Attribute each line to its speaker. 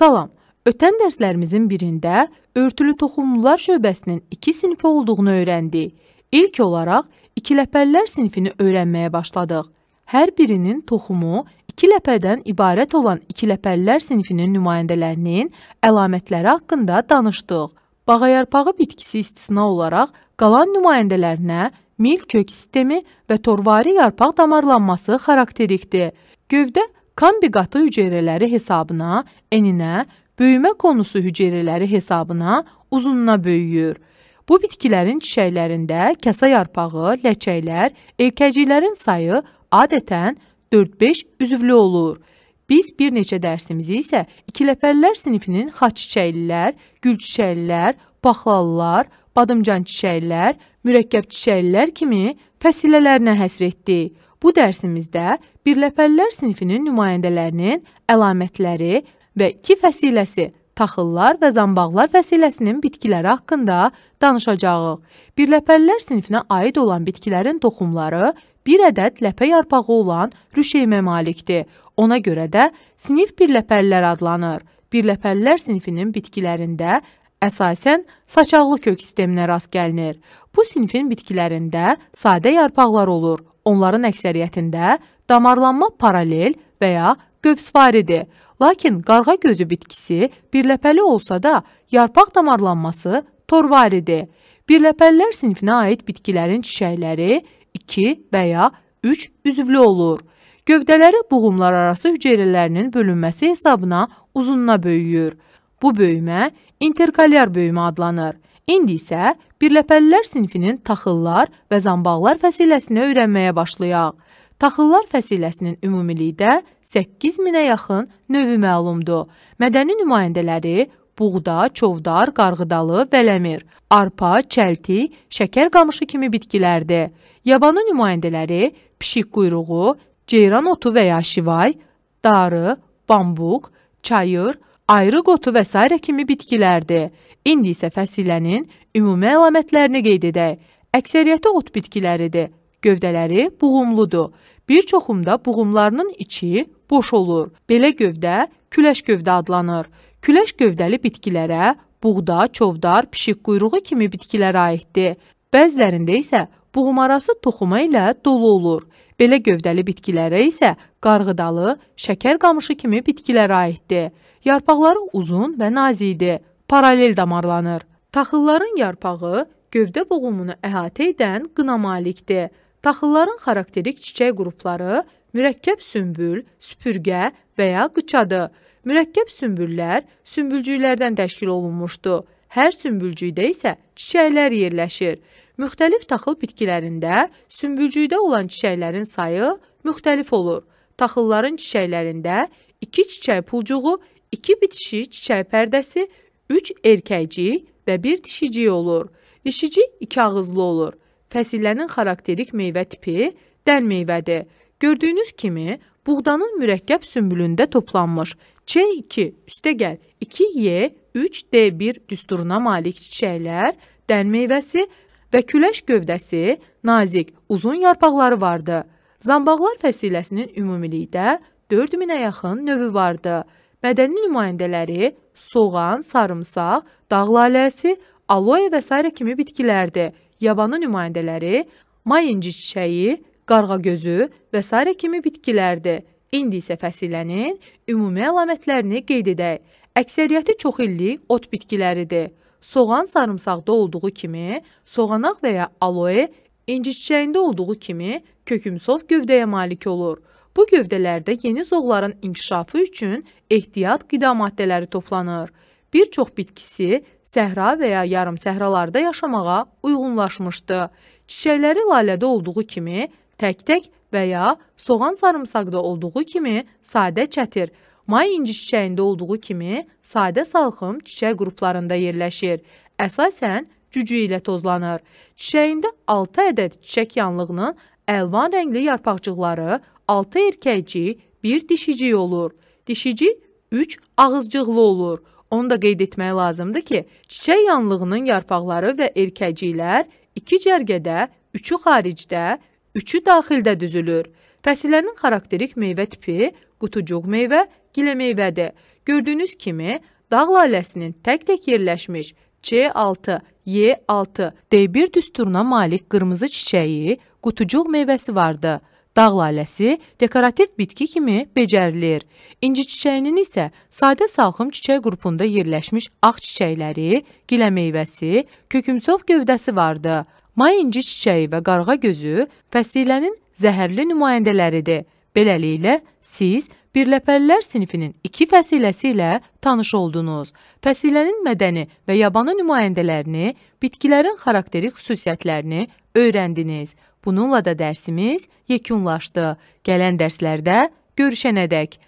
Speaker 1: Salam. Ötən dərslərimizin birində örtülü toxumlular şöbəsinin 2 sinfi olduğunu öyrəndik. İlk olaraq ikiləpəllər sinfini öyrənməyə başladıq. Hər birinin toxumu iki ləpədən ibarət olan ikiləpəllər sinfinin nümayəndələrinin əlamətləri haqqında danışdıq. Bağayarpağı bitkisi istisna olaraq qalan nümayəndələrinə mil kök sistemi və torvari yarpaq damarlanması xarakterikdir. Gövdə Kambi qatı hüceyrələri hesabına, eninə, böyümə konusu hüceyrələri hesabına uzununa böyüyür. Bu bitkilərin çiçəklərində kəsa yarpağı, ləçəklər, erkəciklərin sayı adətən 4-5 üzvlü olur. Biz bir neçə dərsimizi isə ikiləpərlər sinifinin xaç çiçəklilər, gül çiçəklilər, paxlallar, badımcan çiçəklər, mürəkkəb çiçəklər kimi fəsillələrinə həsr etdik. Bu dərsimizdə birləpəllər sinifinin nümayəndələrinin əlamətləri və iki fəsiləsi taxıllar və zanbaqlar fəsilləsinin bitkiləri haqqında danışacağıq. Birləpəllər sinifinə aid olan bitkilərin toxumları bir ədəd ləpə yarpağı olan rüşeymə malikdir. Ona görə də sinif birləpəllər adlanır. Birləpəllər sinifinin bitkilərində əsasən saçaqlı kök sisteminə rast gəlinir. Bu sinifin bitkilərində sadə yarpaqlar olur. Onların əksəriyyətində damarlanma paralel və ya qövsvaridir. Lakin qarğa gözü bitkisi birləpəli olsa da, yarpaq damarlanması torvaridir. Birləpəllər sinifinə aid bitkilərin çiçəkləri 2 və ya 3 üzvlü olur. Gövdələri buğumlar arası hüceyrələrinin bölünməsi hesabına uzununa böyüyür. Bu böyümə interkalyar böyümə adlanır. İndi isə birləpəlilər sinfinin taxıllar və zambaqlar fəsilləsini öyrənməyə başlayaq. Taxıllar fəsilləsinin ümumilikdə 8 minə yaxın növü məlumdur. Mədəni nümayəndələri buğda, çovdar, qarğıdalı, bələmir, arpa, çəlti, şəkər qamışı kimi bitkilərdir. Yabanı nümayəndələri pişik quyruğu, ceyran otu və ya şivay, darı, bambuq, çayır, ayrıq otu və s. kimi bitkilərdir. İndi isə fəsillənin ümumi əlamətlərini qeyd edək. Əksəriyyəti ot bitkiləridir. Gövdələri buğumludur. Bir çoxumda buğumlarının içi boş olur. Belə gövdə küləş gövdə adlanır. Küləş gövdəli bitkilərə buğda, çovdar, pişik quyruğu kimi bitkilər aiddir. Bəzilərində isə buğumarası toxumu ilə dolu olur. Belə gövdəli bitkilərə isə qarğıdalı, şəkər qamışı kimi bitkilərə aiddir. Yarpaqları uzun və nazikdir, paralel damarlanır. Taxılların yarpağı gövdə boğumunu əhatə edən qına malikdir. Taxılların xarakterik çiçək qrupları mürəkkəb sümbül, süpürgə və ya qıçadır. Mürəkkəb sümbüllər sümbülcüklərdən təşkil olunmuşdur. Hər sümbülcükdə isə çiçəklər yerləşir. Müxtəlif taxıl bitkilərində sümbülcükdə olan çiçəklərin sayı müxtəlif olur. Taxılların çiçəklərində 2 çiçək pulcuğu, 2 bitişi çiçək pərdəsi, 3 erkəcik və 1 dişicik olur. Dişicik iki ağızlı olur. Fəsilənin xarakterik meyvə tipi dən meyvədir. Gördüyünüz kimi, buğdanın mürəkkəb sümbülündə toplanmış C2 üstəgəl 2Y 3D1 düsturuna malik çiçəklər, dən meyvəsi və küləş gövdəsi, nazik, uzun yarpaqları vardı. Zambaqlar fəsilləsinin ümumilikdə 4000-ə yaxın növü vardı. Mədəni nümayəndələri soğan, sarımsaq, dağ laləsi, aloe və s. kimi bitkilərdir. Yabanı nümayəndələri mayinci çiçəyi, qarğa gözü və s. kimi bitkilərdir. İndi isə fəsilənin ümumi əlamətlərini qeyd edək. Əksəriyyəti çoxillik ot bitkiləridir soğan sarımsaqda olduğu kimi, soğanaq və ya aloe inci çiçəyində olduğu kimi kökümsov gövdəyə malik olur. Bu gövdələrdə yeni zoğların inkişafı üçün ehtiyat qida maddələri toplanır. Bir çox bitkisi səhra və ya yarım səhralarda yaşamağa uyğunlaşmışdı. Çiçəkləri lalədə olduğu kimi tək-tək və ya soğan sarımsaqda olduğu kimi sadə çətir, May inci çiçəyində olduğu kimi sadə salxım çiçək qruplarında yerləşir. Əsasən cücü ilə tozlanır. Çiçəyində 6 ədəd çiçək yanlığının əlvan rəngli yarpaqcıqları, 6 erkəkcik, 1 dişicik olur. Dişicik 3 ağızcıqlı olur. Onu da qeyd etmək lazımdır ki, çiçək yanlığının yarpaqları və erkəciklər iki cərgədə, üçü xaricdə, üçü daxildə düzülür. Fəsilənin xarakterik meyvə tipi qutucuq meyvə giləmeyvədir. Gördüyünüz kimi, dağ laləsinin tək-tək yerləşmiş C6, Y6, D1 düsturuna malik qırmızı çiçəyi, qutucuq meyvəsi vardı. Dağ laləsi dekorativ bitki kimi becərilir. İnci çiçəyinin isə sadə salxım çiçək qrupunda yerləşmiş ağ çiçəkləri, gilə meyvəsi, kökümsov gövdəsi vardı. May inci çiçəyi və qarğa gözü fəsilənin zəhərli nümayəndələridir. Beləliklə, siz Birləpəlilər sinifinin iki fəsiləsi ilə tanış oldunuz. Fəsilənin mədəni və yabanı nümayəndələrini, bitkilərin xarakterik xüsusiyyətlərini öyrəndiniz. Bununla da dərsimiz yekunlaşdı. Gələn dərslərdə görüşənədək